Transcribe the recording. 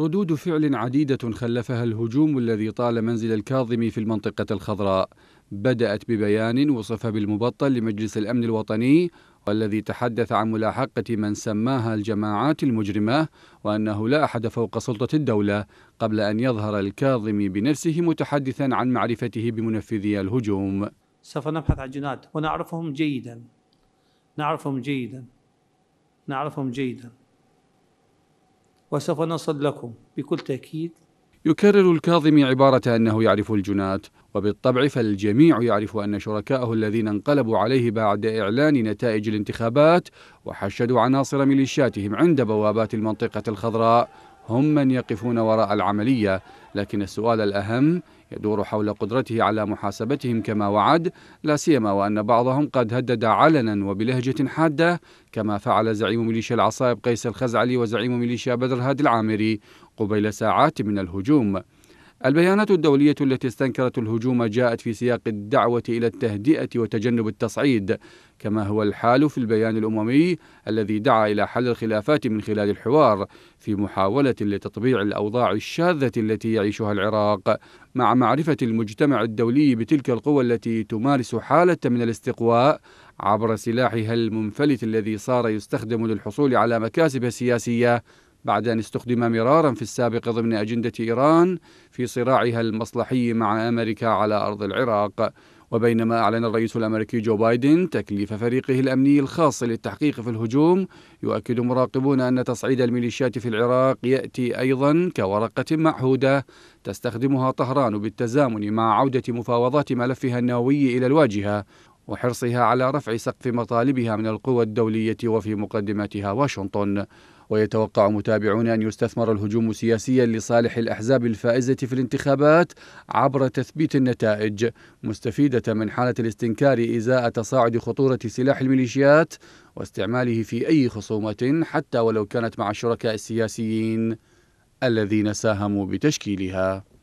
ردود فعل عديدة خلفها الهجوم الذي طال منزل الكاظم في المنطقة الخضراء بدأت ببيان وصف بالمبطل لمجلس الأمن الوطني والذي تحدث عن ملاحقة من سماها الجماعات المجرمة وأنه لا أحد فوق سلطة الدولة قبل أن يظهر الكاظم بنفسه متحدثا عن معرفته بمنفذي الهجوم سوف نبحث عن جناد ونعرفهم جيدا نعرفهم جيدا نعرفهم جيدا وسوف نصل لكم بكل تأكيد يكرر الكاظم عبارة أنه يعرف الجنات وبالطبع فالجميع يعرف أن شركائه الذين انقلبوا عليه بعد إعلان نتائج الانتخابات وحشدوا عناصر ميليشياتهم عند بوابات المنطقة الخضراء هم من يقفون وراء العملية لكن السؤال الأهم يدور حول قدرته على محاسبتهم كما وعد لا سيما وأن بعضهم قد هدد علنا وبلهجة حادة كما فعل زعيم ميليشيا العصائب قيس الخزعلي وزعيم ميليشيا بدر هادي العامري قبيل ساعات من الهجوم البيانات الدولية التي استنكرت الهجوم جاءت في سياق الدعوة إلى التهدئة وتجنب التصعيد، كما هو الحال في البيان الأممي الذي دعا إلى حل الخلافات من خلال الحوار، في محاولة لتطبيع الأوضاع الشاذة التي يعيشها العراق، مع معرفة المجتمع الدولي بتلك القوى التي تمارس حالة من الاستقواء عبر سلاحها المنفلت الذي صار يستخدم للحصول على مكاسب سياسية بعد أن استخدم مرارا في السابق ضمن أجندة إيران في صراعها المصلحي مع أمريكا على أرض العراق وبينما أعلن الرئيس الأمريكي جو بايدن تكليف فريقه الأمني الخاص للتحقيق في الهجوم يؤكد مراقبون أن تصعيد الميليشيات في العراق يأتي أيضا كورقة معهودة تستخدمها طهران بالتزامن مع عودة مفاوضات ملفها النووي إلى الواجهة وحرصها على رفع سقف مطالبها من القوى الدولية وفي مقدمتها واشنطن ويتوقع متابعون أن يستثمر الهجوم سياسيا لصالح الأحزاب الفائزة في الانتخابات عبر تثبيت النتائج مستفيدة من حالة الاستنكار إزاء تصاعد خطورة سلاح الميليشيات واستعماله في أي خصومة حتى ولو كانت مع الشركاء السياسيين الذين ساهموا بتشكيلها